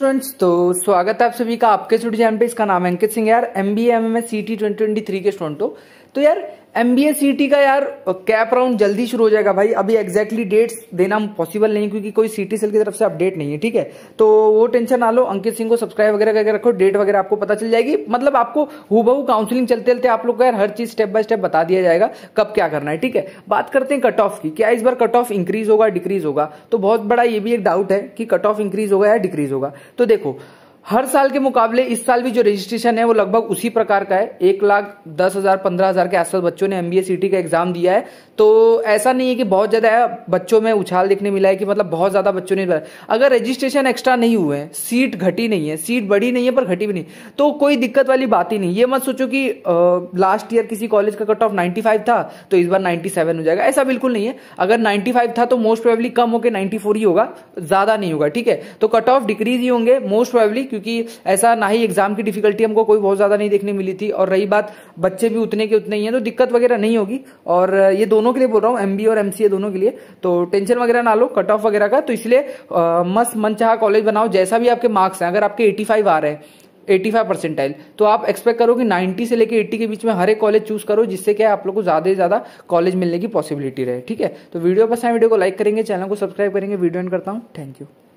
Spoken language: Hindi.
फ्रेंड्स तो स्वागत है आप सभी का आपके स्टूडियो जैन पे इसका नाम अंकित सिंह यार M B M M S C T twenty twenty three के स्टूडेंट हो तो यार एम बी का यार कैप राउंड जल्दी शुरू हो जाएगा भाई अभी एक्जैक्टली डेट्स देना पॉसिबल नहीं क्योंकि कोई सीटी सेल की तरफ से अपडेट नहीं है ठीक है तो वो टेंशन ना लो अंकित सिंह को सब्सक्राइब वगैरह करके रखो डेट वगैरह आपको पता चल जाएगी मतलब आपको हु काउंसलिंग चलते चलते आप लोग को यार हर चीज स्टेप बाय स्टेप बता दिया जाएगा कब क्या करना है ठीक है बात करते हैं कट ऑफ की क्या इस बार कट ऑफ इंक्रीज होगा डिक्रीज होगा तो बहुत बड़ा ये भी एक डाउट है कि कट ऑफ इंक्रीज होगा या डिक्रीज होगा तो देखो हर साल के मुकाबले इस साल भी जो रजिस्ट्रेशन है वो लगभग उसी प्रकार का है एक लाख दस हजार पंद्रह हजार के आसपास बच्चों ने एमबीए सीटी का एग्जाम दिया है तो ऐसा नहीं है कि बहुत ज्यादा बच्चों में उछाल देखने मिला है कि मतलब बहुत ज्यादा बच्चों ने अगर रजिस्ट्रेशन एक्स्ट्रा नहीं हुए हैं सीट घटी नहीं है सीट बढ़ी नहीं है पर घटी भी नहीं तो कोई दिक्कत वाली बात ही नहीं ये मत सोचो कि लास्ट ईयर किसी कॉलेज का कट ऑफ नाइन्टी था तो इस बार नाइन्टी हो जाएगा ऐसा बिल्कुल नहीं है अगर नाइन्टी था तो मोस्ट प्रोबेबली कम होकर नाइन्टी ही होगा ज्यादा नहीं होगा ठीक है तो कट ऑफ डिक्रीज ही होंगे मोस्ट प्रोबेबली क्योंकि ऐसा ना ही एग्जाम की डिफिकल्टी हमको कोई बहुत ज़्यादा नहीं देखने मिली थी और रही बात बच्चे भी उतने के उतने ही हैं तो दिक्कत वगैरह नहीं होगी और ये दोनों के लिए बोल रहा हूँ एमबी और एमसीए दोनों के लिए तो टेंशन वगैरह ना लो कट ऑफ वगैरह का तो इसलिए मस्त मन कॉलेज बनाओ जैसा भी आपके मार्क्स हैं अगर आपके एटी आ रहे हैं 85 परसेंटाइल तो आप एक्सपेक्ट करो कि 90 से लेकर 80 के बीच में हर एक कॉलेज चूज करो जिससे क्या आप लोगों को ज़्यादा से ज़्यादा कॉलेज मिलने की पॉसिबिलिटी रहे ठीक है तो वीडियो पसंद वीडियो को लाइक करेंगे चैनल को सब्सक्राइब करेंगे वीडियो एंड करता हूँ थैंक यू